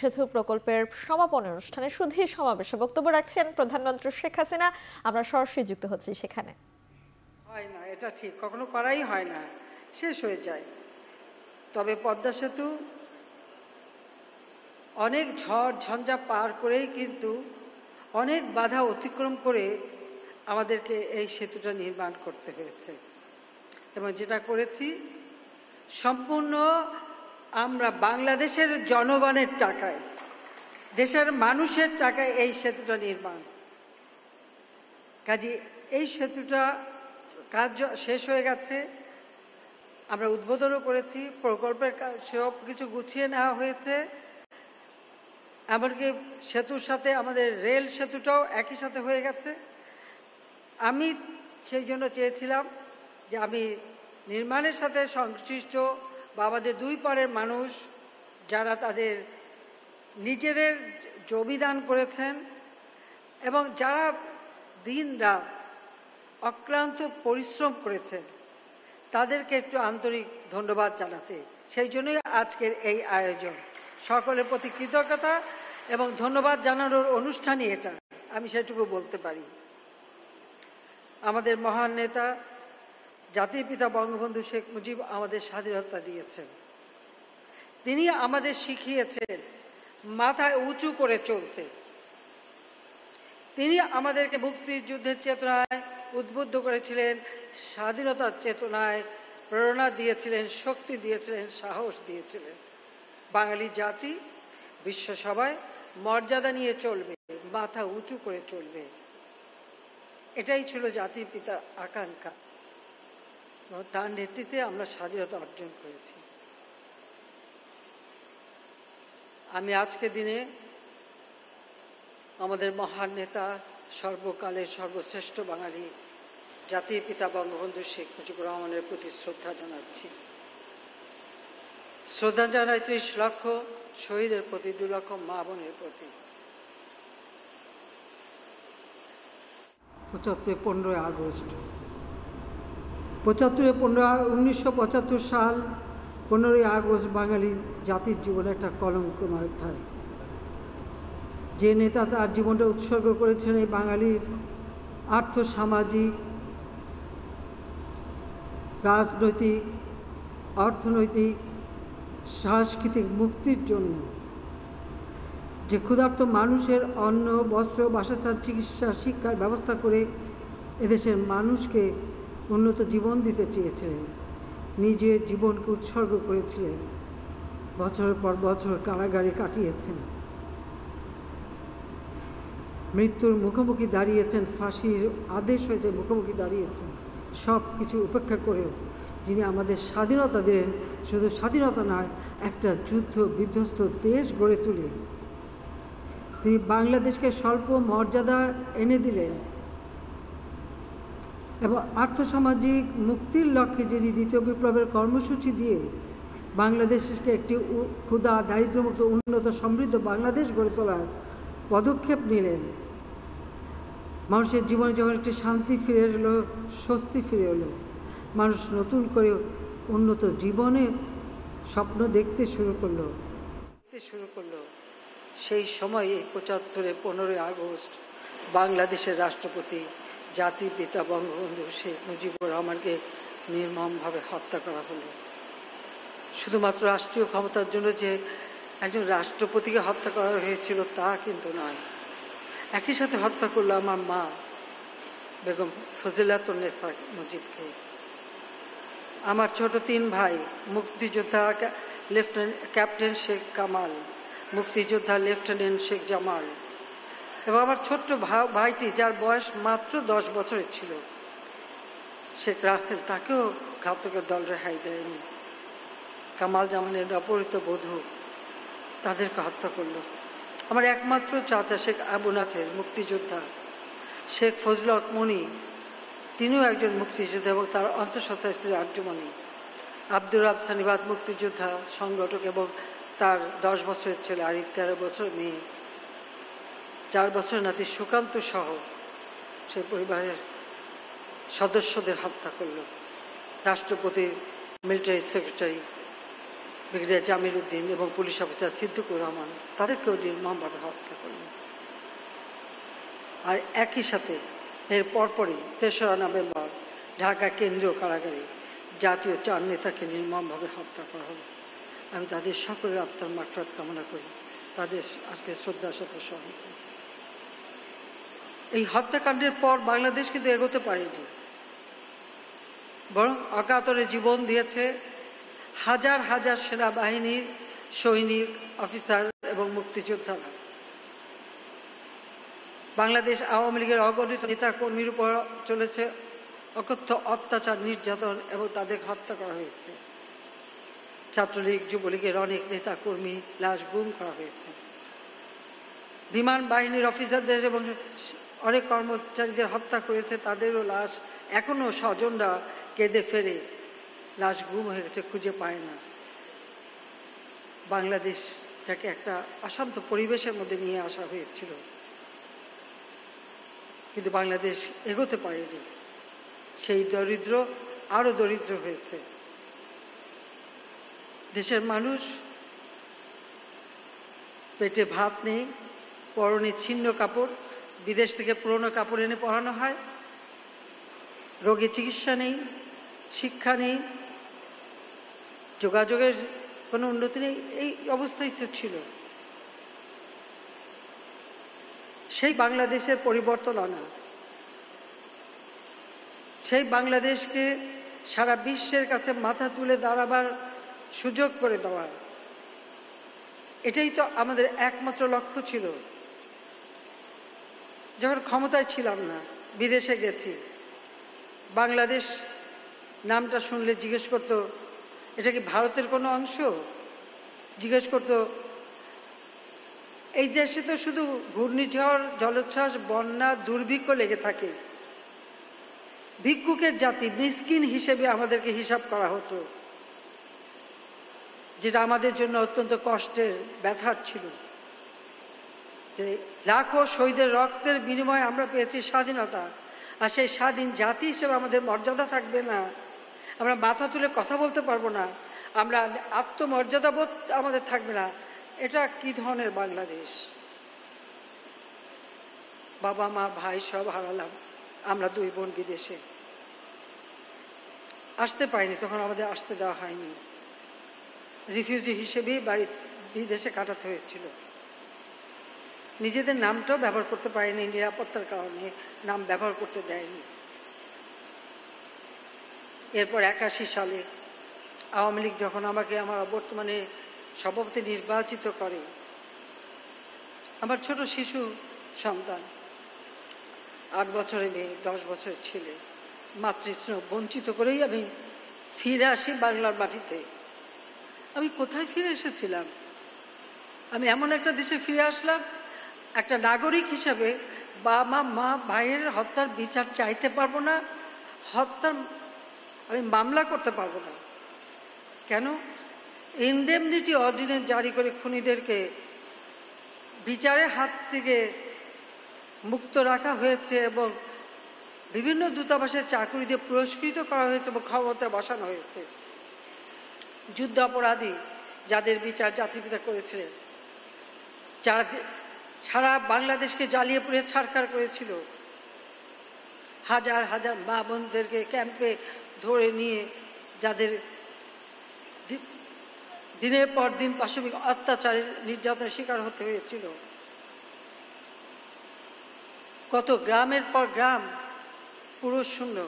সেতু প্রকল্পের সমাপন অনুষ্ঠানে শুধু সমাবেশে বক্তব্য রাখছেন প্রধানমন্ত্রী শেখ হাসিনা আমরা সরাসরি যুক্ত হচ্ছি সেখানে হয় না এটা ঠিক কখনো করাই হয় না শেষ হয়ে যায় তবে পদ্মা সেতু অনেক ঝড় ঝঞ্ঝা পার করেই কিন্তু অনেক বাধা অতিক্রম করে আমাদেরকে এই সেতুটা নির্মাণ করতে হয়েছে এবং যেটা করেছি সম্পূর্ণ আমরা বাংলাদেশের জনগণের টাকায় দেশের মানুষের টাকায় এই সেতুটা নির্মাণ কাজে এই সেতুটা কাজ শেষ হয়ে গেছে আমরা উদ্বোধনও করেছি প্রকল্পের সব কিছু গুছিয়ে নেওয়া হয়েছে এমনকি সেতুর সাথে আমাদের রেল সেতুটাও একই সাথে হয়ে গেছে আমি সেই জন্য চেয়েছিলাম যে আমি নির্মাণের সাথে সংশ্লিষ্ট বা আমাদের দুই পরের মানুষ যারা তাদের নিজেদের জমিদান করেছেন এবং যারা দিন রাত অক্লান্ত পরিশ্রম করেছেন তাদেরকে একটু আন্তরিক ধন্যবাদ জানাতে সেই জন্যই আজকের এই আয়োজন সকলের প্রতি কৃতজ্ঞতা এবং ধন্যবাদ জানানোর অনুষ্ঠানই এটা আমি সেটুকু বলতে পারি আমাদের মহান নেতা জাতির পিতা বঙ্গবন্ধু শেখ মুজিব আমাদের স্বাধীনতা দিয়েছেন তিনি আমাদের শিখিয়েছেন মাথায় উঁচু করে চলতে তিনি আমাদেরকে মুক্তিযুদ্ধের চেতনায় উদ্বুদ্ধ করেছিলেন স্বাধীনতার চেতনায় প্রেরণা দিয়েছিলেন শক্তি দিয়েছিলেন সাহস দিয়েছিলেন বাঙালি জাতি বিশ্বসভায় মর্যাদা নিয়ে চলবে মাথা উঁচু করে চলবে এটাই ছিল জাতির পিতার আকাঙ্ক্ষা এবং তার নেতৃত্বে আমরা স্বাধীনতা অর্জন করেছি আমি আজকে দিনে আমাদের মহান নেতা সর্বকালের সর্বশ্রেষ্ঠ বাঙালি জাতির পিতা বঙ্গবন্ধু শেখ মুজিবুর রহমানের প্রতি শ্রদ্ধা জানাচ্ছি শ্রদ্ধা জানাই ত্রিশ লক্ষ শহীদের প্রতি দু লক্ষ মা বোনের প্রতি পঁচাত্তর পনেরোই আগস্ট পঁচাত্তরে পনেরো উনিশশো পঁচাত্তর সাল পনেরোই আগস্ট বাঙালি জাতির জীবনে একটা কলঙ্ক অধ্যায় যে নেতা তার জীবনটা উৎসর্গ করেছেন এই বাঙালির আর্থসামাজিক রাজনৈতিক অর্থনৈতিক সাংস্কৃতিক মুক্তির জন্য যে ক্ষুধার্ত মানুষের অন্ন বস্ত্র বাসাচার চিকিৎসা শিক্ষার ব্যবস্থা করে এদেশের মানুষকে উন্নত জীবন দিতে চেয়েছিলেন নিজের জীবনকে উৎসর্গ করেছিলেন বছরের পর বছর কারাগারে কাটিয়েছেন মৃত্যুর মুখোমুখি দাঁড়িয়েছেন ফাঁসির আদেশ হয়েছে মুখোমুখি দাঁড়িয়েছেন সব কিছু উপেক্ষা করেও যিনি আমাদের স্বাধীনতা দিলেন শুধু স্বাধীনতা নয় একটা যুদ্ধ বিধ্বস্ত দেশ গড়ে তুলে তিনি বাংলাদেশকে স্বল্প মর্যাদা এনে দিলেন এবং আর্থসামাজিক মুক্তির লক্ষ্যে যিনি দ্বিতীয় বিপ্লবের কর্মসূচি দিয়ে বাংলাদেশকে একটি ক্ষুধা দারিদ্রমুক্ত উন্নত সমৃদ্ধ বাংলাদেশ গড়ে তোলার পদক্ষেপ নিলেন মানুষের জীবনে যখন একটি শান্তি ফিরে এলো স্বস্তি ফিরে এলো মানুষ নতুন করে উন্নত জীবনে স্বপ্ন দেখতে শুরু করলো দেখতে শুরু করলো সেই সময়ে পঁচাত্তরে পনেরোই আগস্ট বাংলাদেশের রাষ্ট্রপতি জাতির পিতা বঙ্গবন্ধু শেখ মুজিবুর রহমানকে নির্মমভাবে হত্যা করা হলো শুধুমাত্র রাষ্ট্রীয় ক্ষমতার জন্য যে একজন রাষ্ট্রপতিকে হত্যা করা হয়েছিল তা কিন্তু নয় একই সাথে হত্যা করলো আমার মা বেগম ফজিলাতুন্নেসা মুজিবকে আমার ছোট তিন ভাই মুক্তিযোদ্ধা লেফটেন্যান্ট ক্যাপ্টেন শেখ কামাল মুক্তিযোদ্ধা লেফটেন্যান্ট শেখ জামাল এবং আমার ছোট্ট ভাইটি যার বয়স মাত্র দশ বছরের ছিল শেখ রাসেল তাকেও ঘাতকের দল রেহাই দেয়নি কামাল জামানের অপহৃত বধূ তাদেরকে হত্যা করল আমার একমাত্র চাচা শেখ আবু নাথের মুক্তিযোদ্ধা শেখ ফজল মনি তিনিও একজন মুক্তিযোদ্ধা এবং তার অন্তঃসত্ত্বা স্ত্রী আর্যমণি আব্দুর আফসানিবাদ মুক্তিযোদ্ধা সংগঠক এবং তার দশ বছরের ছেলে আর তেরো বছর মেয়ে চার বছর নাতি সুকান্ত সহ সে পরিবারের সদস্যদের হত্যা করল রাষ্ট্রপতি military secretary brigadier Jamir Uddin এবং পুলিশ অফিসার সিদ্দিকুর রহমান তাদেরকেও নির্মমভাবে হত্যা করল আর একই সাথে এর পরপরই তেসরা নভেম্বর ঢাকা কেন্দ্রীয় কারাগারে জাতীয় চার নেতাকে নির্মমভাবে হত্যা করা হল আমি তাদের সকলের আত্মার মারফত কামনা করি তাদের আজকে শ্রদ্ধার সাথে স্মরণ করি এই হত্যাকাণ্ডের পর বাংলাদেশ কিন্তু এগোতে পারেনি বরং অকাতরে জীবন দিয়েছে হাজার হাজার সেনাবাহিনীর সৈনিক অফিসার এবং মুক্তিযোদ্ধারা বাংলাদেশ আওয়ামী লীগের অগণিত নেতা কর্মীর উপর চলেছে অকথ্য অত্যাচার নির্যাতন এবং তাদের হত্যা করা হয়েছে ছাত্রলীগ যুবলীগের অনেক নেতা কর্মী লাশ গুম করা হয়েছে বিমান বাহিনীর অফিসারদের এবং অনেক কর্মচারীদের হত্যা করেছে তাদেরও লাশ এখনও স্বজনরা কেঁদে ফেরে লাশ গুম হয়ে গেছে খুঁজে পায় না বাংলাদেশটাকে একটা অশান্ত পরিবেশের মধ্যে নিয়ে আসা হয়েছিল কিন্তু বাংলাদেশ এগোতে পারেনি সেই দরিদ্র আরও দরিদ্র হয়েছে দেশের মানুষ পেটে ভাত নেই পরনে ছিন্ন কাপড় বিদেশ থেকে পুরনো কাপড় এনে পড়ানো হয় রোগী চিকিৎসা নেই শিক্ষা নেই যোগাযোগের কোনো উন্নতি নেই এই অবস্থাই তো ছিল সেই বাংলাদেশের পরিবর্তন আনা সেই বাংলাদেশকে সারা বিশ্বের কাছে মাথা তুলে দাঁড়াবার সুযোগ করে দেওয়া এটাই তো আমাদের একমাত্র লক্ষ্য ছিল যখন ক্ষমতায় ছিলাম না বিদেশে গেছি বাংলাদেশ নামটা শুনলে জিজ্ঞেস করতো এটা কি ভারতের কোনো অংশ জিজ্ঞেস করতো এই দেশে তো শুধু ঘূর্ণিঝড় জলোচ্ছ্বাস বন্যা দুর্ভিক্ষ লেগে থাকে ভিক্ষুকের জাতি মিসকিন হিসেবে আমাদেরকে হিসাব করা হতো যেটা আমাদের জন্য অত্যন্ত কষ্টের ব্যথার ছিল যে লাখো শহীদের রক্তের বিনিময়ে আমরা পেয়েছি স্বাধীনতা আর সেই স্বাধীন জাতি হিসেবে আমাদের মর্যাদা থাকবে না আমরা মাথা তুলে কথা বলতে পারবো না আমরা আত্মমর্যাদাবোধ আমাদের থাকবে না এটা কি ধরনের বাংলাদেশ বাবা মা ভাই সব হারালাম আমরা দুই বোন বিদেশে আসতে পারিনি তখন আমাদের আসতে দেওয়া হয়নি রিফিউজি হিসেবেই বাড়ি বিদেশে কাটাতে হয়েছিল নিজেদের নামটাও ব্যবহার করতে পারেনি নিরাপত্তার কারণে নাম ব্যবহার করতে দেয়নি এরপর একাশি সালে আওয়ামী লীগ যখন আমাকে আমার বর্তমানে সভাপতি নির্বাচিত করে আমার ছোট শিশু সন্তান আট বছরের মেয়ে দশ বছরের ছেলে মাতৃস্নেহ বঞ্চিত করেই আমি ফিরে আসি বাংলার মাটিতে আমি কোথায় ফিরে এসেছিলাম আমি এমন একটা দেশে ফিরে আসলাম একটা নাগরিক হিসাবে বাবা মা ভাইয়ের হত্যার বিচার চাইতে পারবো না হত্যার আমি মামলা করতে পারবো না কেন ইনডেমনিটি অর্ডিনেন্স জারি করে খুনিদেরকে বিচারের হাত থেকে মুক্ত রাখা হয়েছে এবং বিভিন্ন দূতাবাসের চাকরি দিয়ে পুরস্কৃত করা হয়েছে এবং ক্ষমতায় বসানো হয়েছে যুদ্ধাপরাধী যাদের বিচার জাতিপিতা করেছিলেন যারা সারা বাংলাদেশকে জ্বালিয়ে পুড়ে ছাড়কার করেছিল হাজার হাজার মা বোনদেরকে ক্যাম্পে ধরে নিয়ে যাদের দিনের পর দিন পাশবিক অত্যাচারের নির্যাতনের শিকার হতে হয়েছিল কত গ্রামের পর গ্রাম পুরুষ শূন্য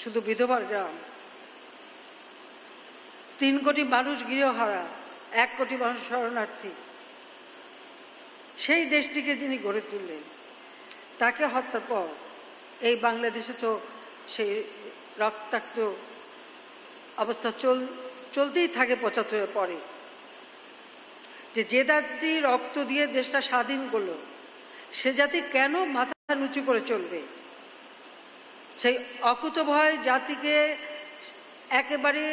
শুধু বিধবার গ্রাম তিন কোটি মানুষ গৃহহারা এক কোটি মানুষ শরণার্থী সেই দেশটিকে যিনি গড়ে তুললেন তাকে হত্যার পর এই বাংলাদেশে তো সেই রক্তাক্ত অবস্থা চল চলতেই থাকে পঁচাত্তরের পরে যে যে জাতি রক্ত দিয়ে দেশটা স্বাধীন করল সে জাতি কেন মাথা নুচু করে চলবে সেই অকুতভয় জাতিকে একেবারে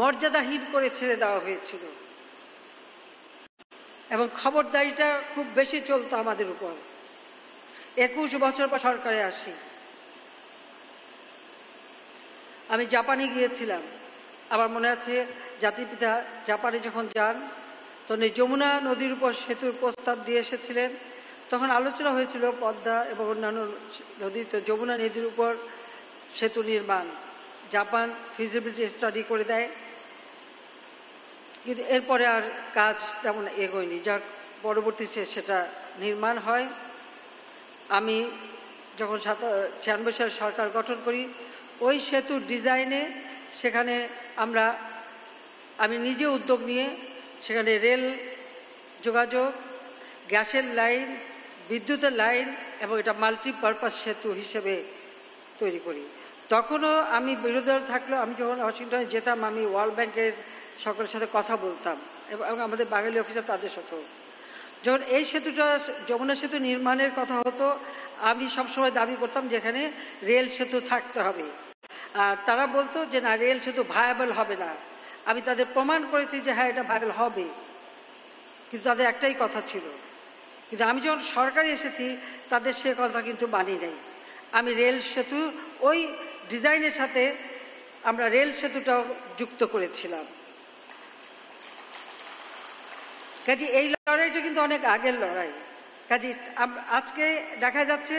মর্যাদাহীন করে ছেড়ে দেওয়া হয়েছিল এবং খবরদারিটা খুব বেশি চলত আমাদের উপর একুশ বছর পর সরকারে আসি আমি জাপানে গিয়েছিলাম আমার মনে আছে জাতির পিতা জাপানে যখন যান তখন এই যমুনা নদীর উপর সেতুর প্রস্তাব দিয়ে এসেছিলেন তখন আলোচনা হয়েছিল পদ্মা এবং অন্যান্য নদীতে যমুনা নদীর উপর সেতু নির্মাণ জাপান ফিজিবিলিটি স্টাডি করে দেয় কিন্তু এরপরে আর কাজ তেমন এগোয়নি যা পরবর্তীতে সেটা নির্মাণ হয় আমি যখন ছিয়ানব্বই সালে সরকার গঠন করি ওই সেতুর ডিজাইনে সেখানে আমরা আমি নিজে উদ্যোগ নিয়ে সেখানে রেল যোগাযোগ গ্যাসের লাইন বিদ্যুতের লাইন এবং এটা মাল্টিপারপাস সেতু হিসেবে তৈরি করি তখনও আমি বিরোধী থাকলেও আমি যখন ওয়াশিংটনে যেতাম আমি ওয়ার্ল্ড ব্যাংকের সকলের সাথে কথা বলতাম এবং আমাদের বাঙালি অফিসার তাদের সাথেও যখন এই সেতুটা যমুনা সেতু নির্মাণের কথা হতো আমি সবসময় দাবি করতাম যেখানে রেল সেতু থাকতে হবে আর তারা বলতো যে না রেল সেতু ভায়াবল হবে না আমি তাদের প্রমাণ করেছি যে হ্যাঁ এটা ভায়াবল হবে কিন্তু তাদের একটাই কথা ছিল কিন্তু আমি যখন সরকারে এসেছি তাদের সে কথা কিন্তু মানি নাই আমি রেল সেতু ওই ডিজাইনের সাথে আমরা রেল সেতুটাও যুক্ত করেছিলাম কাজে এই লড়াইটা কিন্তু অনেক আগের লড়াই কাজে আজকে দেখা যাচ্ছে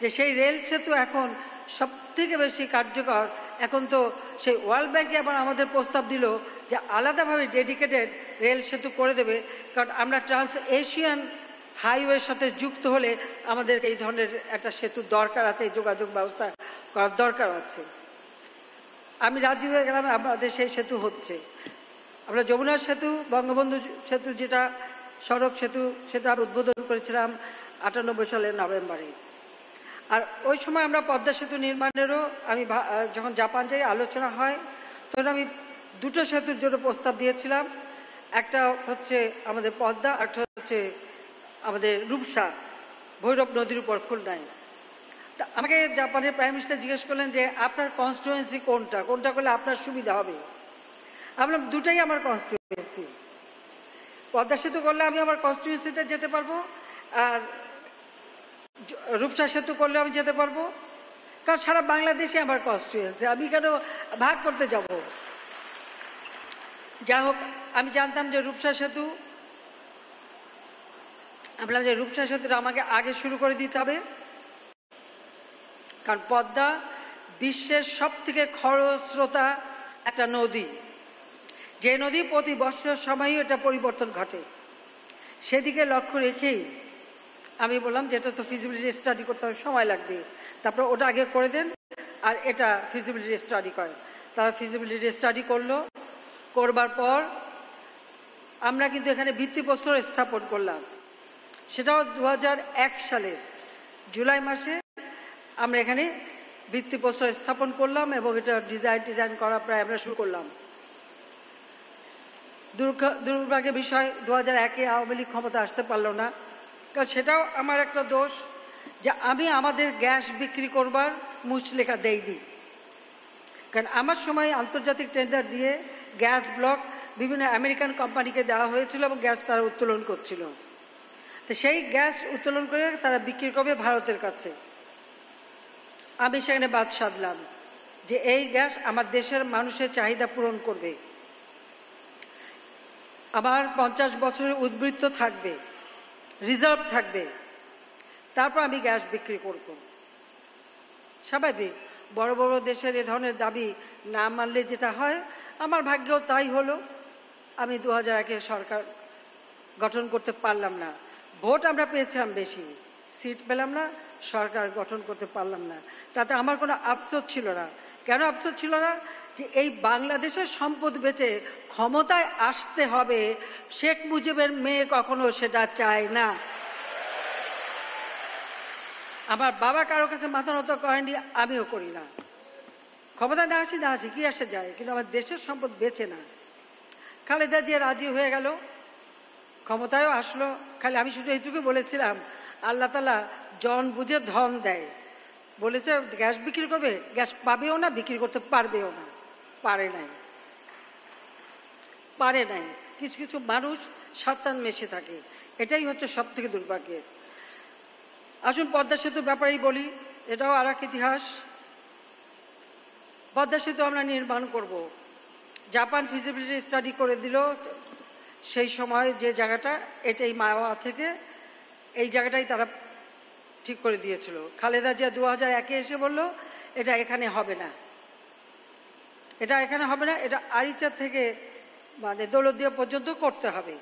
যে সেই রেল সেতু এখন সব থেকে বেশি কার্যকর এখন তো সেই ওয়ার্ল্ড ব্যাংকে আবার আমাদের প্রস্তাব দিল যে আলাদাভাবে ডেডিকেটেড রেল সেতু করে দেবে কারণ আমরা ট্রান্স এশিয়ান হাইওয়ের সাথে যুক্ত হলে আমাদের এই ধরনের একটা সেতু দরকার আছে এই যোগাযোগ ব্যবস্থা করার দরকার আছে আমি রাজ্যে গেলাম আমাদের সেই সেতু হচ্ছে আমরা যমুনা সেতু বঙ্গবন্ধু সেতু যেটা সড়ক সেতু সেটার উদ্বোধন করেছিলাম আটানব্বই সালের নভেম্বরে আর ওই সময় আমরা পদ্মা সেতু নির্মাণেরও আমি যখন জাপান যাই আলোচনা হয় তখন আমি দুটো সেতুর জন্য প্রস্তাব দিয়েছিলাম একটা হচ্ছে আমাদের পদ্মা আরেকটা হচ্ছে আমাদের রূপসা ভৈরব নদীর উপর খুলনায় আমাকে জাপানের প্রাইম মিনিস্টার জিজ্ঞেস করলেন যে আপনার কনস্টিটুয়েন্সি কোনটা কোনটা করলে আপনার সুবিধা হবে আমরা দুটাই আমার কনস্টিটিউয়েন্সি পদ্মা সেতু করলে আমি আমার কনস্টিটিউয়েন্সিতে যেতে পারবো আর রূপসা সেতু করলে আমি যেতে পারবো কারণ সারা বাংলাদেশে আমার কনস্টিটিউয়েন্সি আমি কেন ভাগ করতে যাব যাই হোক আমি জানতাম যে রূপসা সেতু আমরা যে রূপসা সেতুটা আমাকে আগে শুরু করে দিতে হবে কারণ পদ্মা বিশ্বের সব থেকে খরস্রোতা একটা নদী যে নদী প্রতি বছর সময়ই এটা পরিবর্তন ঘটে সেদিকে লক্ষ্য রেখেই আমি বললাম যেটা তো ফিজিবিলিটি স্টাডি করতে সময় লাগবে তারপর ওটা আগে করে দেন আর এটা ফিজিবিলিটি স্টাডি করে তারা ফিজিবিলিটি স্টাডি করলো করবার পর আমরা কিন্তু এখানে ভিত্তিপ্রস্তর স্থাপন করলাম সেটাও দু সালের জুলাই মাসে আমরা এখানে ভিত্তিপ্রস্তর স্থাপন করলাম এবং এটা ডিজাইন টিজাইন করা প্রায় আমরা শুরু করলাম দুর্ভাগ্যের বিষয় দু হাজার একে আওয়ামী লীগ ক্ষমতা আসতে পারলো না কারণ সেটাও আমার একটা দোষ যে আমি আমাদের গ্যাস বিক্রি করবার মুচলেখা দেই দিই কারণ আমার সময় আন্তর্জাতিক টেন্ডার দিয়ে গ্যাস ব্লক বিভিন্ন আমেরিকান কোম্পানিকে দেওয়া হয়েছিল এবং গ্যাস তারা উত্তোলন করছিল তো সেই গ্যাস উত্তোলন করে তারা বিক্রি করবে ভারতের কাছে আমি সেখানে বাদ সাধলাম যে এই গ্যাস আমার দেশের মানুষের চাহিদা পূরণ করবে আমার পঞ্চাশ বছরের উদ্বৃত্ত থাকবে রিজার্ভ থাকবে তারপর আমি গ্যাস বিক্রি করব স্বাভাবিক বড় বড় দেশের এ ধরনের দাবি না মানলে যেটা হয় আমার ভাগ্যেও তাই হলো আমি দু হাজার একে সরকার গঠন করতে পারলাম না ভোট আমরা পেয়েছিলাম বেশি সিট পেলাম না সরকার গঠন করতে পারলাম না তাতে আমার কোনো আফসোস ছিল না কেন আফসোস ছিল না যে এই বাংলাদেশের সম্পদ বেচে ক্ষমতায় আসতে হবে শেখ মুজিবের মেয়ে কখনো সেটা চায় না আমার বাবা কারো কাছে মাথা নত করেনি আমিও করি না ক্ষমতা না আসি না আসি কি আসে যায় কিন্তু আমার দেশের সম্পদ বেছে না খালেদা যে রাজি হয়ে গেল ক্ষমতায়ও আসলো খালি আমি শুধু এইটুকু বলেছিলাম আল্লাহ তালা জন বুঝে ধন দেয় বলেছে গ্যাস বিক্রি করবে গ্যাস পাবেও না বিক্রি করতে পারবেও না পারে নাই পারে নাই কিছু কিছু মানুষ সাতান মেশে থাকে এটাই হচ্ছে সব থেকে দুর্ভাগ্যের আসুন পদ্মা সেতুর ব্যাপারেই বলি এটাও আর এক ইতিহাস পদ্মা সেতু আমরা নির্মাণ করব। জাপান ফিজিবিলিটি স্টাডি করে দিল সেই সময় যে জায়গাটা এটাই মাওয়া থেকে এই জায়গাটাই তারা ঠিক করে দিয়েছিল খালেদা জিয়া দু হাজার একে এসে বলল এটা এখানে হবে না এটা এখানে হবে না এটা আরিচা থেকে মানে দৌলদিয়া পর্যন্ত করতে হবে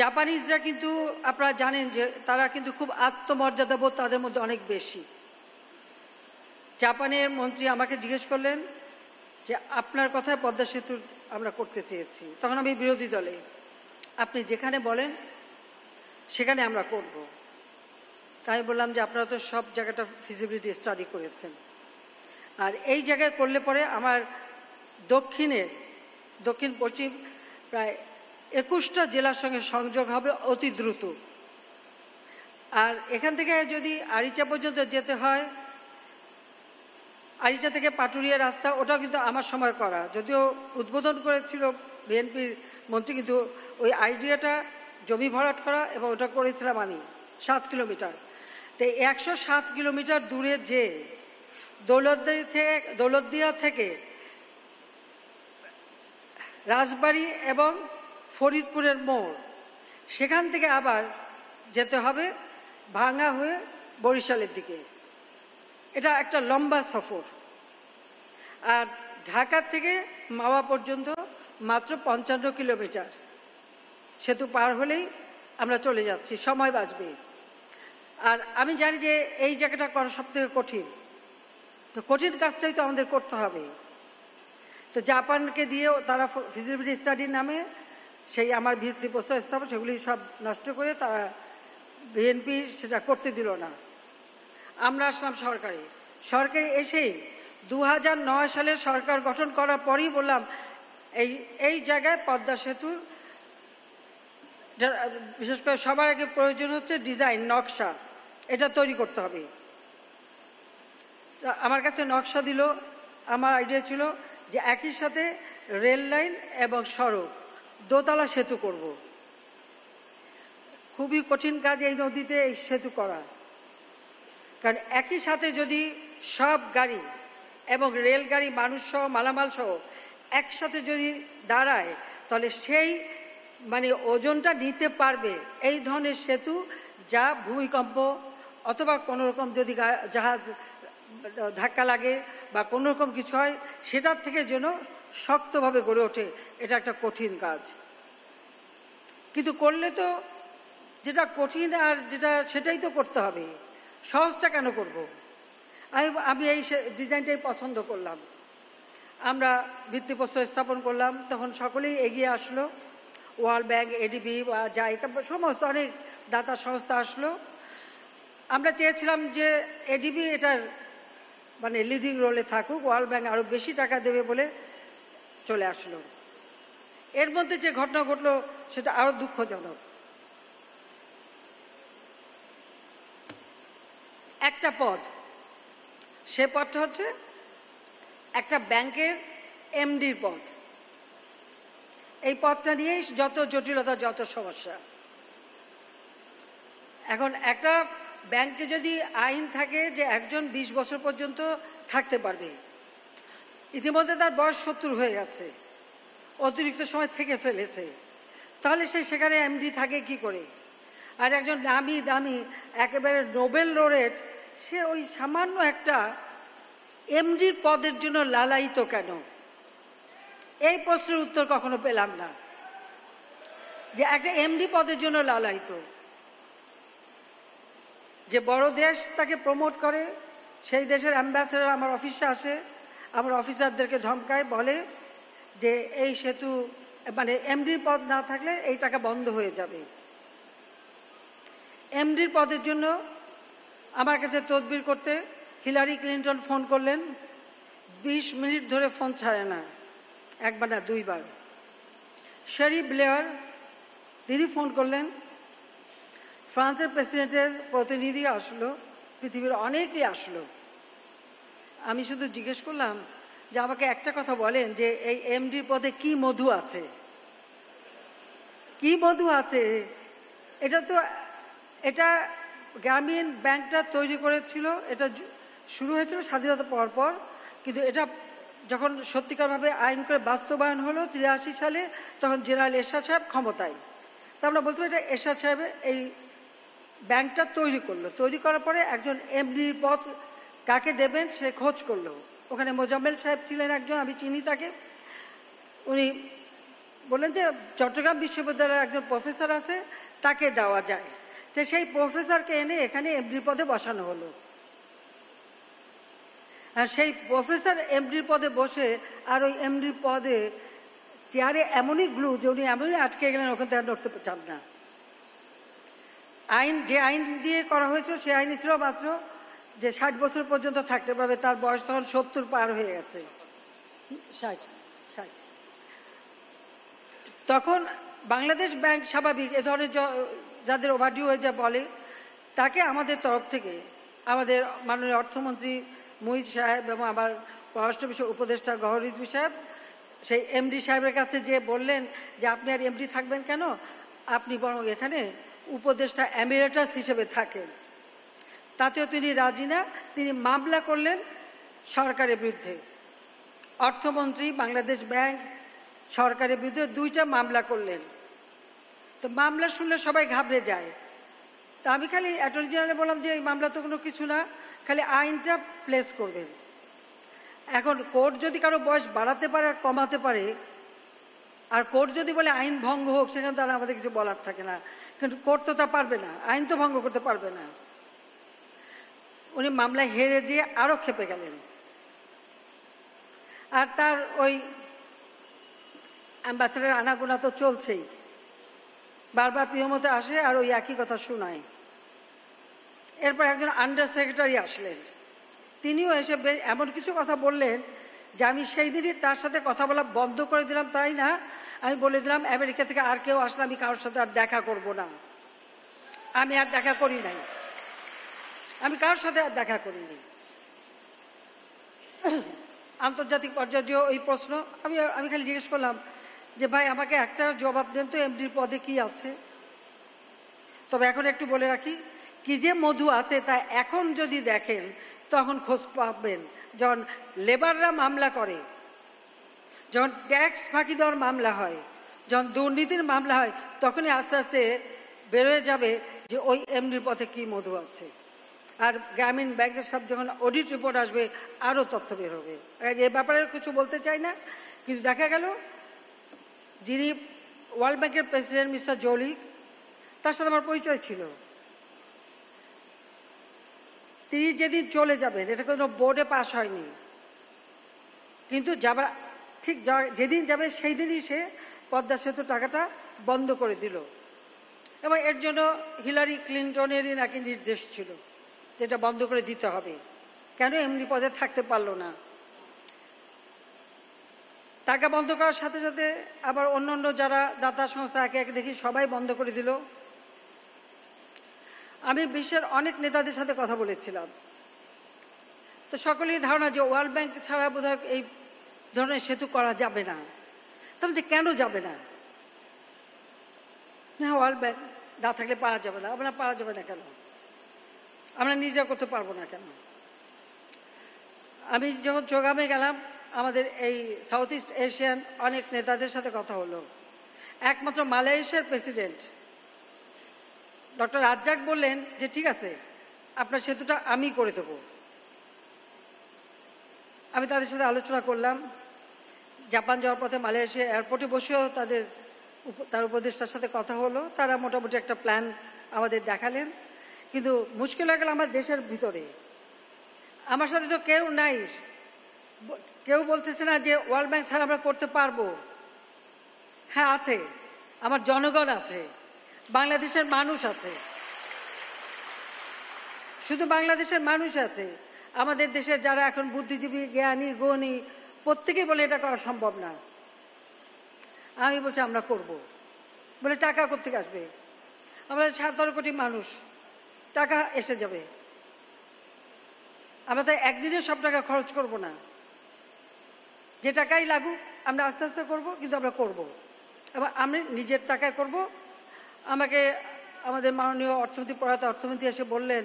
জাপানিজরা কিন্তু আপনারা জানেন যে তারা কিন্তু খুব আত্মমর্যাদাবোধ তাদের মধ্যে অনেক বেশি জাপানের মন্ত্রী আমাকে জিজ্ঞেস করলেন যে আপনার কথায় পদ্মা সেতু আমরা করতে চেয়েছি তখন আমি বিরোধী দলে আপনি যেখানে বলেন সেখানে আমরা করব তাই বললাম যে আপনারা তো সব জায়গাটা ফিজিবিলিটি স্টাডি করেছেন আর এই জায়গায় করলে পরে আমার দক্ষিণে দক্ষিণ পশ্চিম প্রায় একুশটা জেলার সঙ্গে সংযোগ হবে অতি দ্রুত আর এখান থেকে যদি আরিচা পর্যন্ত যেতে হয় আরিচা থেকে পাটুরিয়া রাস্তা ওটাও কিন্তু আমার সময় করা যদিও উদ্বোধন করেছিল বিএনপির মন্ত্রী কিন্তু ওই আইডিয়াটা জমি ভরাট করা এবং ওটা করেছিলাম আমি সাত কিলোমিটার তো একশো সাত কিলোমিটার দূরে যে দৌলতদিয়া থেকে দৌলতদিয়া থেকে রাজবাড়ি এবং ফরিদপুরের মোড় সেখান থেকে আবার যেতে হবে ভাঙা হয়ে বরিশালের দিকে এটা একটা লম্বা সফর আর ঢাকা থেকে মাওয়া পর্যন্ত মাত্র পঞ্চান্ন কিলোমিটার সেতু পার হলেই আমরা চলে যাচ্ছি সময় বাঁচবে আর আমি জানি যে এই জায়গাটা করা সবথেকে কঠিন তো কঠিন কাজটাই তো আমাদের করতে হবে তো জাপানকে দিয়েও তারা ফিজিবিলিটি স্টাডির নামে সেই আমার ভিত্তি প্রস্তাব স্থাপন সেগুলি সব নষ্ট করে তারা বিএনপি সেটা করতে দিল না আমরা আসলাম সরকারে সরকারে এসেই দু সালে সরকার গঠন করার পরই বললাম এই এই জায়গায় পদ্মা সেতুর বিশেষ করে সবার আগে প্রয়োজন হচ্ছে ডিজাইন নকশা এটা তৈরি করতে হবে আমার কাছে নকশা দিল আমার আইডিয়া ছিল যে একই সাথে রেল লাইন এবং সড়ক দোতলা সেতু করব। খুবই কঠিন কাজ এই নদীতে এই সেতু করা কারণ একই সাথে যদি সব গাড়ি এবং রেলগাড়ি মানুষ সহ মালামাল সহ একসাথে যদি দাঁড়ায় তাহলে সেই মানে ওজনটা নিতে পারবে এই ধরনের সেতু যা ভূমিকম্প অথবা কোনোরকম যদি জাহাজ ধাক্কা লাগে বা কোনো রকম কিছু হয় সেটার থেকে যেন শক্তভাবে গড়ে ওঠে এটা একটা কঠিন কাজ কিন্তু করলে তো যেটা কঠিন আর যেটা সেটাই তো করতে হবে সহজটা কেন করব। আমি আমি এই ডিজাইনটাই পছন্দ করলাম আমরা ভিত্তিপ্রস্তর স্থাপন করলাম তখন সকলেই এগিয়ে আসলো ওয়ার্ল্ড ব্যাংক এডিবি বা জায়গা সমস্ত অনেক দাতা সংস্থা আসলো আমরা চেয়েছিলাম যে এডিবি এটার মানে লিডিং রোলে থাকুক ওয়ার্ল্ড ব্যাঙ্ক আরও বেশি টাকা দেবে বলে চলে আসলো এর মধ্যে যে ঘটনা ঘটলো সেটা আরও দুঃখজনক একটা পদ সে পদটা হচ্ছে একটা ব্যাংকের এমডির পদ এই পদটা নিয়েই যত জটিলতা যত সমস্যা এখন একটা ব্যাংকে যদি আইন থাকে যে একজন ২০ বছর পর্যন্ত থাকতে পারবে ইতিমধ্যে তার বয়স সত্তর হয়ে গেছে অতিরিক্ত সময় থেকে ফেলেছে তাহলে সে সেখানে এমডি থাকে কি করে আর একজন দামি দামি একেবারে নোবেল লোরেট সে ওই সামান্য একটা এমডির পদের জন্য লালায়িত কেন এই প্রশ্নের উত্তর কখনো পেলাম না যে একটা এমডি পদের জন্য লালায়িত যে বড় দেশ তাকে প্রমোট করে সেই দেশের অ্যাম্বাসেডার আমার অফিসে আসে আমার অফিসারদেরকে ধমকায় বলে যে এই সেতু মানে এমডির পদ না থাকলে এই টাকা বন্ধ হয়ে যাবে এমডির পদের জন্য আমার কাছে তদবির করতে হিলারি ক্লিন্টন ফোন করলেন ২০ মিনিট ধরে ফোন ছাড়ে না একবার না দুইবার শেরি ব্লেয়ার তিনি ফোন করলেন ফ্রান্সের প্রেসিডেন্টের প্রতিনিধি আসলো পৃথিবীর অনেকই আসলো আমি শুধু জিজ্ঞেস করলাম যে আমাকে একটা কথা বলেন যে এই এমডির পদে কি মধু আছে কি মধু আছে এটা তো এটা গ্রামীণ ব্যাংকটা তৈরি করেছিল এটা শুরু হয়েছিল স্বাধীনতা পর পর কিন্তু এটা যখন সত্যিকারভাবে আইন করে বাস্তবায়ন হলো তিরাশি সালে তখন জেনারেল এরশাদ সাহেব ক্ষমতায় তা আমরা বলতে পারি এটা এরশাদ সাহেবের এই ব্যাংকটা তৈরি করলো তৈরি করার পরে একজন এমডির পদ কাকে দেবেন সে খোঁজ করলো ওখানে মোজাম্মেল সাহেব ছিলেন একজন আমি চিনি তাকে উনি বললেন যে চট্টগ্রাম বিশ্ববিদ্যালয়ের একজন প্রফেসর আছে তাকে দেওয়া যায় তো সেই প্রফেসরকে এনে এখানে এমডির পদে বসানো হলো আর সেই প্রফেসর এমডির পদে বসে আর ওই এমডির পদে চেয়ারে এমনই গ্লু যে উনি এমনই আটকে গেলেন ওখান থেকে নড়তে চান না আইন যে আইন দিয়ে করা হয়েছিল সে আইন ছিল মাত্র যে ষাট বছর পর্যন্ত থাকতে পারবে তার বয়স তখন সত্তর পার হয়ে গেছে ষাট ষাট তখন বাংলাদেশ ব্যাংক স্বাভাবিক এ ধরনের যাদের ওভারডিউ হয়ে যা বলে তাকে আমাদের তরফ থেকে আমাদের মাননীয় অর্থমন্ত্রী মুহিত সাহেব এবং আমার পররাষ্ট্র বিষয় উপদেষ্টা গহরিজবি সাহেব সেই এমডি সাহেবের কাছে যে বললেন যে আপনি আর এমডি থাকবেন কেন আপনি বরং এখানে উপদেষ্টা অ্যামিরেটাস হিসেবে থাকেন তাতেও তিনি রাজি না তিনি মামলা করলেন সরকারের বিরুদ্ধে অর্থমন্ত্রী বাংলাদেশ ব্যাংক সরকারের বিরুদ্ধে দুইটা মামলা করলেন তো মামলা শুনলে সবাই ঘাবড়ে যায় তা আমি খালি অ্যাটর্নি জেনারেল বললাম যে এই মামলা তো কোনো কিছু না খালি আইনটা প্লেস করবেন এখন কোর্ট যদি কারো বয়স বাড়াতে পারে আর কমাতে পারে আর কোর্ট যদি বলে আইন ভঙ্গ হোক সেখানে তারা আমাদের কিছু বলার থাকে না কিন্তু করতে তা পারবে না আইন তো ভঙ্গ করতে পারবে না উনি মামলায় হেরে যেয়ে আরও খেপে গেলেন আর তার ওই অ্যাম্বাসেডার আনাগোনা তো চলছেই বারবার প্রিয়মতে আসে আর ওই একই কথা শোনায় এরপর একজন আন্ডার সেক্রেটারি আসলেন তিনিও এসে এমন কিছু কথা বললেন যে আমি সেই দিনই তার সাথে কথা বলা বন্ধ করে দিলাম তাই না আমি বলে দিলাম আমেরিকা থেকে আর কেউ আসলে আমি কারোর সাথে আর দেখা করব না আমি আর দেখা করি নাই আমি কারোর সাথে আর দেখা করিনি আন্তর্জাতিক পর্যায়ে এই প্রশ্ন আমি আমি খালি জিজ্ঞেস করলাম যে ভাই আমাকে একটা জবাব দেন তো এমডির পদে কি আছে তবে এখন একটু বলে রাখি কি যে মধু আছে তা এখন যদি দেখেন তখন খোঁজ পাবেন যখন লেবাররা মামলা করে যখন ট্যাক্স ফাঁকি দেওয়ার মামলা হয় যখন দুর্নীতির মামলা হয় তখনই আস্তে আস্তে বেরোয় যাবে যে ওই এমডির পথে কি মধু আছে আর গ্রামীণ ব্যাংকের সব যখন অডিট রিপোর্ট আসবে আরও তথ্য বের হবে এ ব্যাপারে কিছু বলতে চাই না কিন্তু দেখা গেল যিনি ওয়ার্ল্ড ব্যাংকের প্রেসিডেন্ট মিস্টার জলিক তার সাথে আমার পরিচয় ছিল তিনি যেদিন চলে যাবেন এটা কোনো বোর্ডে পাশ হয়নি কিন্তু যাবার ঠিক যেদিন যাবে সেই দিনই সে পদ্মা সেতু টাকাটা বন্ধ করে দিল এবং এর জন্য হিলারি ক্লিন্টনেরই নাকি নির্দেশ ছিল যেটা বন্ধ করে দিতে হবে কেন এমনি পদে থাকতে পারল না টাকা বন্ধ করার সাথে সাথে আবার অন্য অন্য যারা দাতা সংস্থা একে একে দেখি সবাই বন্ধ করে দিল আমি বিশ্বের অনেক নেতাদের সাথে কথা বলেছিলাম তো সকলেই ধারণা যে ওয়ার্ল্ড ব্যাংক ছাড়া বোধহয় এই ধরনের সেতু করা যাবে না তবে যে কেন যাবে না হ্যাঁ ওয়ার্ল্ড ব্যাংক না থাকলে পারা যাবে না আপনার পারা যাবে না কেন আমরা নিজেরা করতে পারবো না কেন আমি যখন চোগামে গেলাম আমাদের এই সাউথ ইস্ট এশিয়ান অনেক নেতাদের সাথে কথা হলো একমাত্র মালয়েশিয়ার প্রেসিডেন্ট ডক্টর রাজ্জাক বললেন যে ঠিক আছে আপনার সেতুটা আমি করে দেবো আমি তাদের সাথে আলোচনা করলাম জাপান যাওয়ার পথে মালয়েশিয়া এয়ারপোর্টে বসেও তাদের তার উপদেষ্টার সাথে কথা হলো তারা মোটামুটি একটা প্ল্যান আমাদের দেখালেন কিন্তু মুশকিল হয়ে গেল আমার দেশের ভিতরে আমার সাথে তো কেউ নাই কেউ বলতেছে না যে ওয়ার্ল্ড ব্যাংক ছাড়া আমরা করতে পারবো হ্যাঁ আছে আমার জনগণ আছে বাংলাদেশের মানুষ আছে শুধু বাংলাদেশের মানুষ আছে আমাদের দেশের যারা এখন বুদ্ধিজীবী জ্ঞানী গণী প্রত্যেকেই বলে এটা করা সম্ভব না আমি বলছি আমরা করব। বলে টাকা কোথেকে আসবে আমরা সাতেরো কোটি মানুষ টাকা এসে যাবে আমরা তো একদিনে সব টাকা খরচ করব না যে টাকাই লাগুক আমরা আস্তে আস্তে করব কিন্তু আমরা করব। এবার আমি নিজের টাকায় করব আমাকে আমাদের মাননীয় অর্থনীতি পড়াতে অর্থনীতি এসে বললেন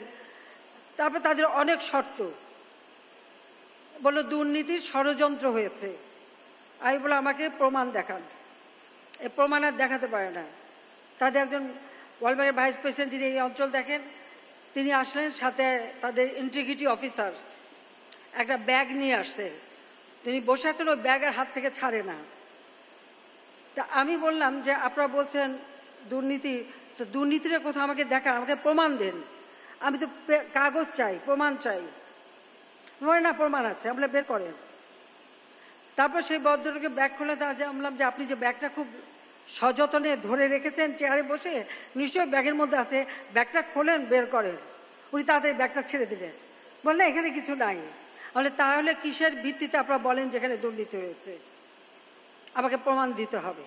তারপর তাদের অনেক শর্ত বলো দুর্নীতির ষড়যন্ত্র হয়েছে আমি বলো আমাকে প্রমাণ দেখান এ প্রমাণ আর দেখাতে পারে না তাদের একজন ওয়ার্ল্ড ব্যাঙ্কের ভাইস প্রেসিডেন্ট যিনি এই অঞ্চল দেখেন তিনি আসলেন সাথে তাদের ইন্টিগ্রিটি অফিসার একটা ব্যাগ নিয়ে আসছে তিনি বসে আছেন ওই ব্যাগের হাত থেকে ছাড়ে না তা আমি বললাম যে আপনারা বলছেন দুর্নীতি তো দুর্নীতিটা কোথাও আমাকে দেখান আমাকে প্রমাণ দেন আমি তো কাগজ চাই প্রমাণ চাই ময়না প্রমাণ আছে আমরা বের করেন তারপর সেই ভদ্রলোকে ব্যাগ খুলে দেওয়া যে আমলাম যে আপনি যে ব্যাগটা খুব সযত্নে ধরে রেখেছেন চেয়ারে বসে নিশ্চয়ই ব্যাগের মধ্যে আছে ব্যাগটা খোলেন বের করেন উনি তাদের ব্যাগটা ছেড়ে দিলেন বললেন এখানে কিছু নাই বলে তাহলে কিসের ভিত্তিতে আপনারা বলেন যেখানে দুর্নীতি হয়েছে আমাকে প্রমাণ দিতে হবে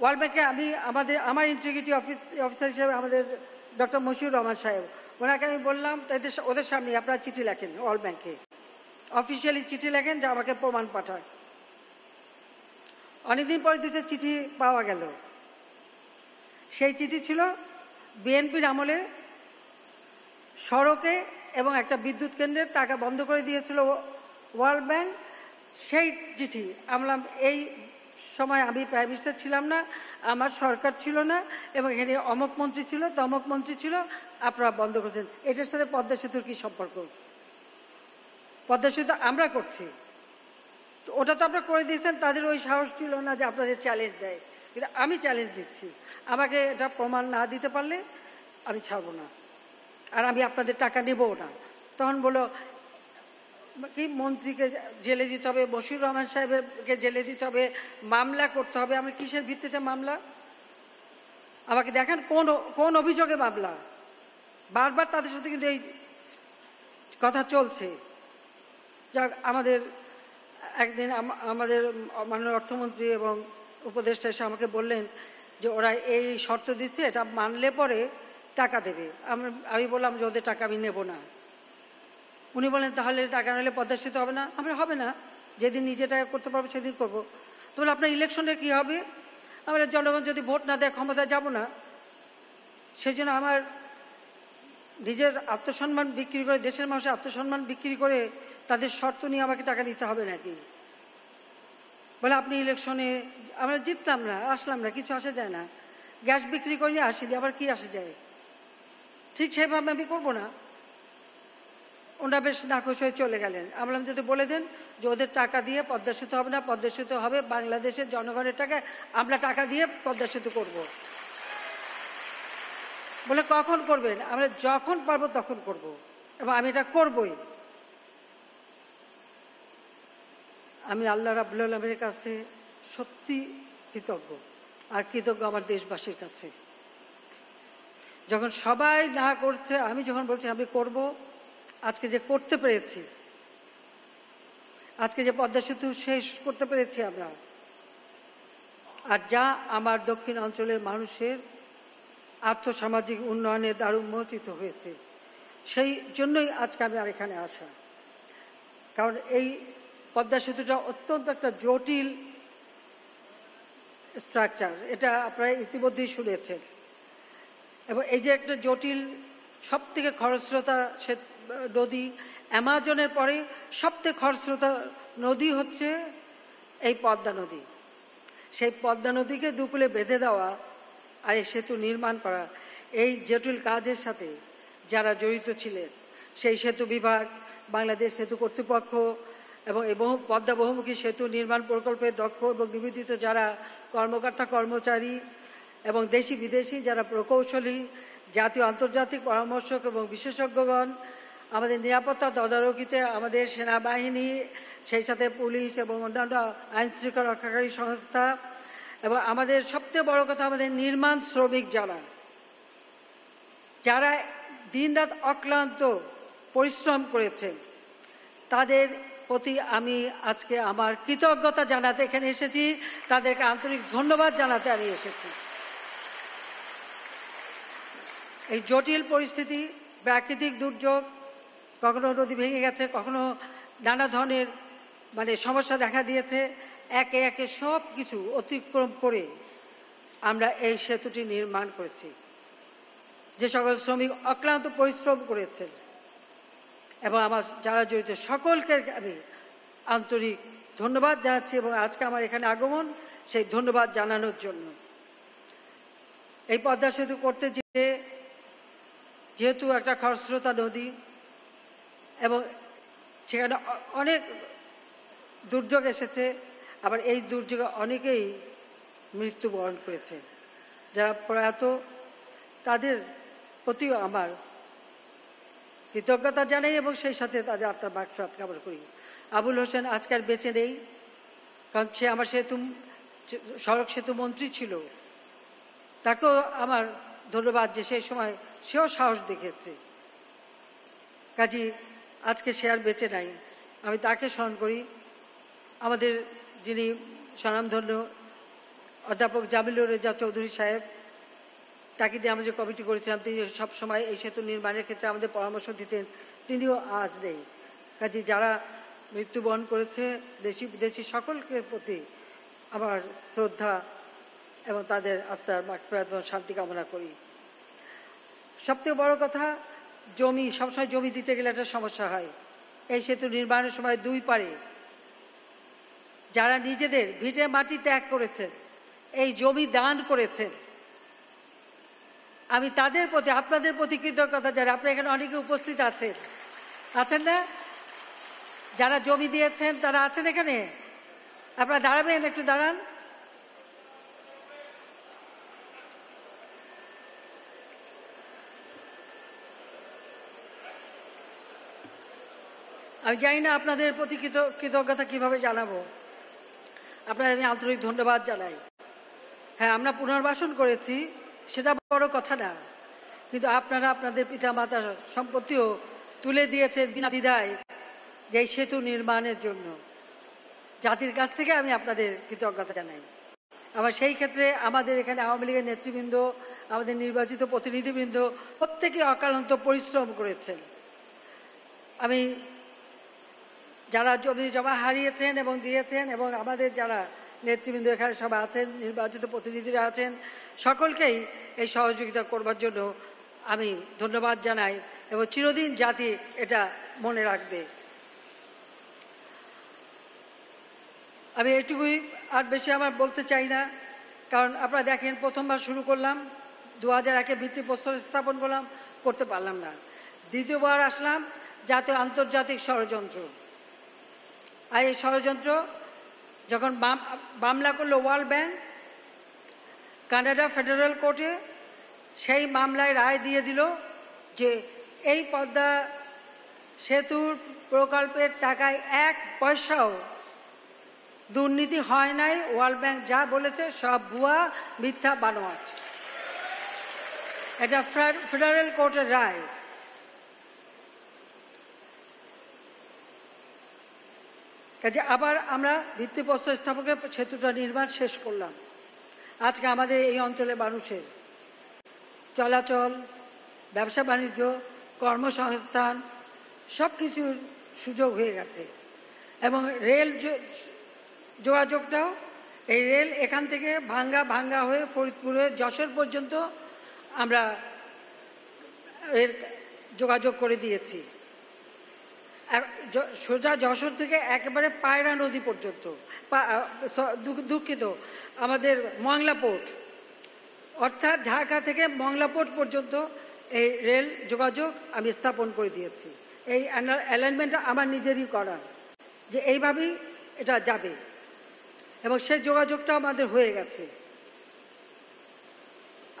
ওয়ার্ল্ড ব্যাংকে আমি আমাদের আমার ইন্টিগ্রিটি অফিস অফিসার হিসেবে আমাদের ডক্টর মশিউর রহমান সাহেব ওনাকে আমি বললাম তাদের ওদের সামনে আপনারা চিঠি লেখেন ওয়ার্ল্ড ব্যাংকে অফিসিয়ালি চিঠি লেখেন যে আমাকে প্রমাণ পাঠায় অনেকদিন পরে দুটো চিঠি পাওয়া গেল সেই চিঠি ছিল বিএনপির আমলে সড়কে এবং একটা বিদ্যুৎ কেন্দ্রের টাকা বন্ধ করে দিয়েছিল ওয়ার্ল্ড ব্যাংক সেই চিঠি আমলাম এই সময় আমি প্রাইম মিনিস্টার ছিলাম না আমার সরকার ছিল না এবং এখানে অমক মন্ত্রী ছিল তমক মন্ত্রী ছিল আপনারা বন্ধ করছেন এটার সাথে পদ্মা সেতুর কী সম্পর্ক পদ্মা সেতু আমরা করছি ওটা তো আপনারা করে দিয়েছেন তাদের ওই সাহস ছিল না যে আপনাদের চ্যালেঞ্জ দেয় কিন্তু আমি চ্যালেঞ্জ দিচ্ছি আমাকে এটা প্রমাণ না দিতে পারলে আমি ছাড়বো না আর আমি আপনাদের টাকা নেবও না তখন বলো কি মন্ত্রীকে জেলে দিতে হবে বশির রহমান সাহেবকে জেলে দিতে হবে মামলা করতে হবে আমি কিসের ভিত্তিতে মামলা আমাকে দেখেন কোন কোন অভিযোগে মামলা বারবার তাদের সাথে কিন্তু এই কথা চলছে যাক আমাদের একদিন আমাদের মাননীয় অর্থমন্ত্রী এবং উপদেষ্টা এসে আমাকে বললেন যে ওরা এই শর্ত দিচ্ছে এটা মানলে পরে টাকা দেবে আমি বললাম যে ওদের টাকা আমি নেব না উনি বলেন তাহলে টাকা নাহলে পদ্মা সেতু হবে না আমরা হবে না যেদিন নিজে টাকা করতে পারবো সেদিন করবো তাহলে আপনার ইলেকশনে কী হবে আমরা জনগণ যদি ভোট না দেয় ক্ষমতায় যাব না সেই জন্য আমার নিজের আত্মসম্মান বিক্রি করে দেশের মানুষের আত্মসম্মান বিক্রি করে তাদের শর্ত নিয়ে আমাকে টাকা দিতে হবে নাকি বলে আপনি ইলেকশনে আমরা জিতলাম না আসলাম না কিছু আসা যায় না গ্যাস বিক্রি করে আসিনি আবার কি আসে যায় ঠিক সেভাবে আমি করবো না ওনারা বেশ নাকশ হয়ে চলে গেলেন আমলাম যদি বলে দেন যে ওদের টাকা দিয়ে পদ্মা সেতু হবে না পদ্মা সেতু হবে বাংলাদেশের জনগণের টাকা আমরা টাকা দিয়ে পদ্মা সেতু করবো বলে কখন করবেন আমরা যখন পারবো তখন করব এবং আমি এটা করবই আমি আল্লাহ রাবুল আলমের কাছে সত্যি কৃতজ্ঞ আর কৃতজ্ঞ আমার দেশবাসীর কাছে যখন সবাই না করছে আমি যখন বলছি আমি করবো আজকে যে করতে পেরেছি আজকে যে পদ্মা সেতু শেষ করতে পেরেছি আমরা আর যা আমার দক্ষিণ অঞ্চলের মানুষের আর্থসামাজিক উন্নয়নে দারুণ মোচিত হয়েছে সেই জন্যই আজকে আমি আর এখানে আসা কারণ এই পদ্মা সেতুটা অত্যন্ত একটা জটিল স্ট্রাকচার এটা আপনারা ইতিমধ্যেই শুনেছেন এবং এই যে একটা জটিল সব থেকে খরস্রোতা সে নদী অ্যামাজনের পরে সবচেয়ে খরস্রোতা নদী হচ্ছে এই পদ্মা নদী সেই পদ্মা নদীকে দুপুলে বেঁধে দেওয়া আর এই সেতু নির্মাণ করা এই জটিল কাজের সাথে যারা জড়িত ছিলেন সেই সেতু বিভাগ বাংলাদেশ সেতু কর্তৃপক্ষ এবং এই বহু পদ্মা বহুমুখী সেতু নির্মাণ প্রকল্পে দক্ষ এবং নিবেদিত যারা কর্মকর্তা কর্মচারী এবং দেশি বিদেশি যারা প্রকৌশলী জাতীয় আন্তর্জাতিক পরামর্শক এবং বিশেষজ্ঞগণ আমাদের নিরাপত্তা তদারকিতে আমাদের সেনাবাহিনী সেই সাথে পুলিশ এবং অন্যান্য আইনশৃঙ্খলা রক্ষাকারী সংস্থা এবং আমাদের সবচেয়ে বড় কথা আমাদের নির্মাণ শ্রমিক যারা যারা দিনরাত অক্লান্ত পরিশ্রম করেছেন তাদের প্রতি আমি আজকে আমার কৃতজ্ঞতা জানাতে এখানে এসেছি তাদেরকে আন্তরিক ধন্যবাদ জানাতে আমি এসেছি এই জটিল পরিস্থিতি প্রাকৃতিক দুর্যোগ কখনো নদী ভেঙে গেছে কখনো নানা ধরনের মানে সমস্যা দেখা দিয়েছে একে একে সব কিছু অতিক্রম করে আমরা এই সেতুটি নির্মাণ করেছি যে সকল শ্রমিক অক্লান্ত পরিশ্রম করেছেন এবং আমার যারা জড়িত সকলকে আমি আন্তরিক ধন্যবাদ জানাচ্ছি এবং আজকে আমার এখানে আগমন সেই ধন্যবাদ জানানোর জন্য এই পদ্মা সেতু করতে যেতে যেহেতু একটা খরস্রোতা নদী এবং সেখানে অনেক দুর্যোগ এসেছে আবার এই দুর্যোগে অনেকেই মৃত্যুবরণ করেছে যারা প্রয়াত তাদের প্রতিও আমার কৃতজ্ঞতা জানাই এবং সেই সাথে তাদের আত্মার বাকফরাত কামনা করি আবুল হোসেন আজকাল বেঁচে নেই কারণ সে আমার সেতু সড়ক সেতু মন্ত্রী ছিল তাকেও আমার ধন্যবাদ যে সেই সময় সেও সাহস দেখেছে কাজী আজকে সে আর বেঁচে নাই আমি তাকে স্মরণ করি আমাদের যিনি স্বনামধন্য অধ্যাপক জামিলুর রেজা চৌধুরী সাহেব তাকে দিয়ে আমরা যে কমিটি করেছিলাম তিনি সবসময় এই সেতু নির্মাণের ক্ষেত্রে আমাদের পরামর্শ দিতেন তিনিও আজ নেই কাজে যারা মৃত্যুবরণ করেছে দেশি বিদেশি সকলকে প্রতি আমার শ্রদ্ধা এবং তাদের আত্মার মাকপ্রাত শান্তি কামনা করি সবথেকে বড় কথা জমি সবসময় জমি দিতে গেলে একটা সমস্যা হয় এই সেতু নির্মাণের সময় দুই পারে যারা নিজেদের ভিটে মাটি ত্যাগ করেছেন এই জমি দান করেছেন আমি তাদের প্রতি আপনাদের প্রতি কৃতজ্ঞতা যারা আপনারা এখানে অনেকে উপস্থিত আছেন আছেন না যারা জমি দিয়েছেন তারা আছেন এখানে আপনারা দাঁড়াবেন একটু দাঁড়ান আমি জানি না আপনাদের প্রতি কৃতজ্ঞতা কিভাবে জানাবো আপনাদের আমি আন্তরিক ধন্যবাদ জানাই হ্যাঁ আমরা পুনর্বাসন করেছি সেটা বড় কথা না কিন্তু আপনারা আপনাদের পিতামাতার সম্পত্তিও তুলে দিয়েছেন বিনা বিদায় যে সেতু নির্মাণের জন্য জাতির কাছ থেকে আমি আপনাদের কৃতজ্ঞতা জানাই আবার সেই ক্ষেত্রে আমাদের এখানে আওয়ামী লীগের নেতৃবৃন্দ আমাদের নির্বাচিত প্রতিনিধিবৃন্দ প্রত্যেকে অকালান্ত পরিশ্রম করেছেন আমি যারা জমি জমা হারিয়েছেন এবং দিয়েছেন এবং আমাদের যারা নেতৃবৃন্দ এখানে সব আছেন নির্বাচিত প্রতিনিধিরা আছেন সকলকেই এই সহযোগিতা করবার জন্য আমি ধন্যবাদ জানাই এবং চিরদিন জাতি এটা মনে রাখবে আমি এটুকুই আর বেশি আমার বলতে চাই না কারণ আপনারা দেখেন প্রথমবার শুরু করলাম দু হাজার একে ভিত্তিপ্রস্তর স্থাপন করলাম করতে পারলাম না দ্বিতীয়বার আসলাম জাতীয় আন্তর্জাতিক ষড়যন্ত্র আর এই ষড়যন্ত্র যখন মামলা করলো ওয়ার্ল্ড ব্যাংক কানাডা ফেডারেল কোর্টে সেই মামলায় রায় দিয়ে দিল যে এই পদ্মা সেতুর প্রকল্পের টাকায় এক পয়সাও দুর্নীতি হয় নাই ওয়ার্ল্ড ব্যাংক যা বলেছে সব ভুয়া মিথ্যা বানোয়াট এটা ফেডারেল কোর্টের রায় কাজে আবার আমরা ভিত্তিপ্রস্তর স্থাপকের সেতুটা নির্মাণ শেষ করলাম আজকে আমাদের এই অঞ্চলে মানুষের চলাচল ব্যবসা বাণিজ্য কর্মসংস্থান সব কিছুর সুযোগ হয়ে গেছে এবং রেল যোগাযোগটাও এই রেল এখান থেকে ভাঙ্গা ভাঙ্গা হয়ে ফরিদপুরে যশোর পর্যন্ত আমরা এর যোগাযোগ করে দিয়েছি সোজা যশোর থেকে একেবারে পায়রা নদী পর্যন্ত দুঃখিত আমাদের মংলা পোর্ট অর্থাৎ ঢাকা থেকে মংলা পোর্ট পর্যন্ত এই রেল যোগাযোগ আমি স্থাপন করে দিয়েছি এই অ্যালাইনমেন্টটা আমার নিজেরই করা যে এইভাবেই এটা যাবে এবং সেই যোগাযোগটা আমাদের হয়ে গেছে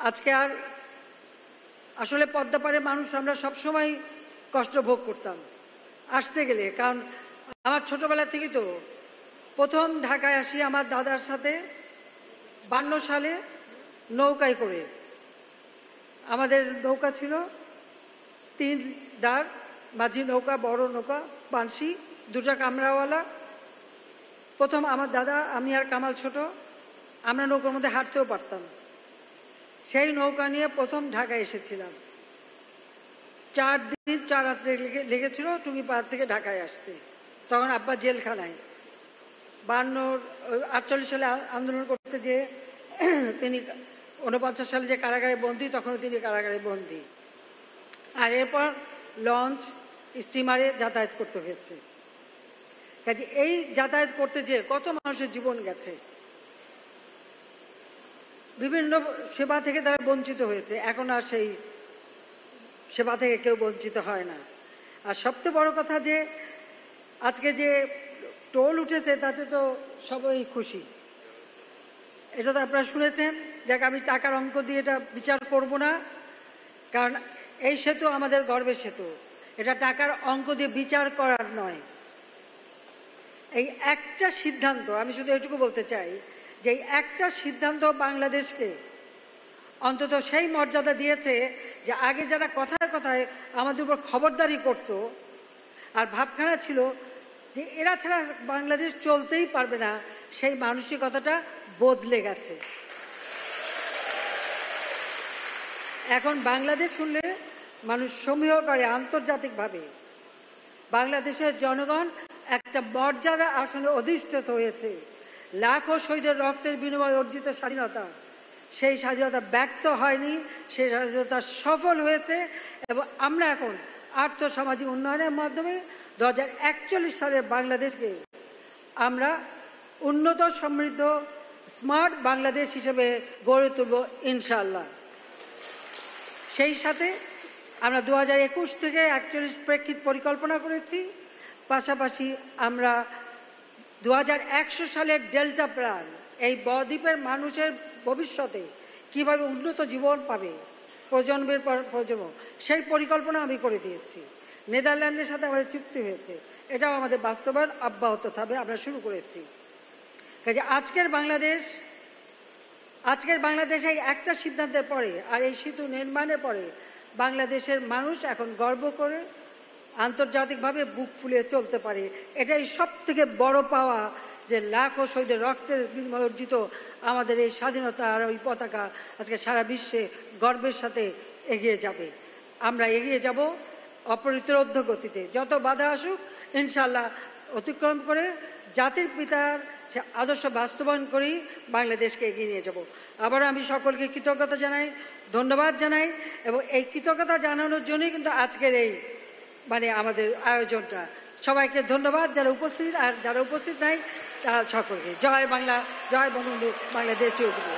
আজকে আর আসলে পদ্মাপাড়ের মানুষ আমরা সবসময় কষ্ট ভোগ করতাম আসতে গেলে কারণ আমার ছোটবেলা থেকেই তো প্রথম ঢাকায় আসি আমার দাদার সাথে বান্ন সালে নৌকায় করে আমাদের নৌকা ছিল তিন দার মাঝি নৌকা বড় নৌকা বানসি দুটা কামরাওয়ালা প্রথম আমার দাদা আমি আর কামাল ছোট আমরা নৌকার মধ্যে হাঁটতেও পারতাম সেই নৌকা নিয়ে প্রথম ঢাকায় এসেছিলাম চার দিন চার রাত্রে লেগেছিল টুঙ্গিপাড় থেকে ঢাকায় আসতে তখন আব্বা জেলখানায় বান্নর আটচল্লিশ সালে আন্দোলন করতে যে তিনি উনপঞ্চাশ সালে যে কারাগারে বন্দি তখনও তিনি কারাগারে বন্দি আর এরপর লঞ্চ স্টিমারে যাতায়াত করতে হয়েছে কাজে এই যাতায়াত করতে যেয়ে কত মানুষের জীবন গেছে বিভিন্ন সেবা থেকে তারা বঞ্চিত হয়েছে এখন আর সেই সেবা থেকে কেউ বঞ্চিত হয় না আর সবচেয়ে বড় কথা যে আজকে যে টোল উঠেছে তাতে তো সবাই খুশি এটা তো আপনারা শুনেছেন যাকে আমি টাকার অঙ্ক দিয়ে এটা বিচার করব না কারণ এই সেতু আমাদের গর্বের সেতু এটা টাকার অঙ্ক দিয়ে বিচার করার নয় এই একটা সিদ্ধান্ত আমি শুধু এটুকু বলতে চাই যে এই একটা সিদ্ধান্ত বাংলাদেশকে অন্তত সেই মর্যাদা দিয়েছে যে আগে যারা কথায় কথায় আমাদের উপর খবরদারি করত আর ভাবখানা ছিল যে এরা ছাড়া বাংলাদেশ চলতেই পারবে না সেই মানসিকতাটা বদলে গেছে এখন বাংলাদেশ শুনলে মানুষ সমীহ করে আন্তর্জাতিকভাবে বাংলাদেশের জনগণ একটা মর্যাদা আসনে অধিষ্ঠিত হয়েছে লাখো শহীদের রক্তের বিনিময়ে অর্জিত স্বাধীনতা সেই স্বাধীনতা ব্যর্থ হয়নি সেই স্বাধীনতা সফল হয়েছে এবং আমরা এখন আর্থসামাজিক উন্নয়নের মাধ্যমে দু হাজার একচল্লিশ সালের বাংলাদেশকে আমরা উন্নত সমৃদ্ধ স্মার্ট বাংলাদেশ হিসেবে গড়ে তুলব ইনশাল্লাহ সেই সাথে আমরা দু হাজার একুশ থেকে একচল্লিশ প্রেক্ষিত পরিকল্পনা করেছি পাশাপাশি আমরা দু সালের ডেল্টা প্রাণ এই বদ্বীপের মানুষের ভবিষ্যতে কিভাবে উন্নত জীবন পাবে প্রজন্মের প্রজন্ম সেই পরিকল্পনা আমি করে দিয়েছি নেদারল্যান্ডের সাথে আমাদের চুক্তি হয়েছে এটাও আমাদের বাস্তবায়ন অব্যাহত থাকবে আমরা শুরু করেছি কাজে আজকের বাংলাদেশ আজকের বাংলাদেশে একটা সিদ্ধান্তের পরে আর এই সেতু নির্মাণের পরে বাংলাদেশের মানুষ এখন গর্ব করে আন্তর্জাতিকভাবে বুক ফুলিয়ে চলতে পারে এটাই সব থেকে বড় পাওয়া যে লাখো শহীদের রক্তের বিনিময় অর্জিত আমাদের এই স্বাধীনতা আর ওই পতাকা আজকে সারা বিশ্বে গর্বের সাথে এগিয়ে যাবে আমরা এগিয়ে যাব অপরিত্রদ্ধ গতিতে যত বাধা আসুক ইনশাল্লাহ অতিক্রম করে জাতির পিতার সে আদর্শ বাস্তবায়ন করেই বাংলাদেশকে এগিয়ে নিয়ে যাব আবার আমি সকলকে কৃতজ্ঞতা জানাই ধন্যবাদ জানাই এবং এই কৃতজ্ঞতা জানানোর জন্যই কিন্তু আজকের এই মানে আমাদের আয়োজনটা সবাইকে ধন্যবাদ যারা উপস্থিত আর যারা উপস্থিত নাই জয় বাংলা জয় বঙ্গবন্ধু বাংলাদেশ চৌধুরী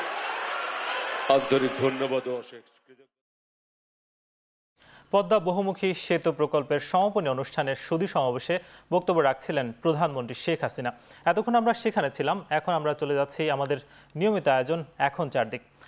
আন্তরিক ধন্যবাদ পদ্মা বহুমুখী সেতু প্রকল্পের সমাপনী অনুষ্ঠানের সুদী সমাবেশে বক্তব্য রাখছিলেন প্রধানমন্ত্রী শেখ হাসিনা এতক্ষণ আমরা সেখানে ছিলাম এখন আমরা চলে যাচ্ছি আমাদের নিয়মিত আয়োজন এখন চারদিক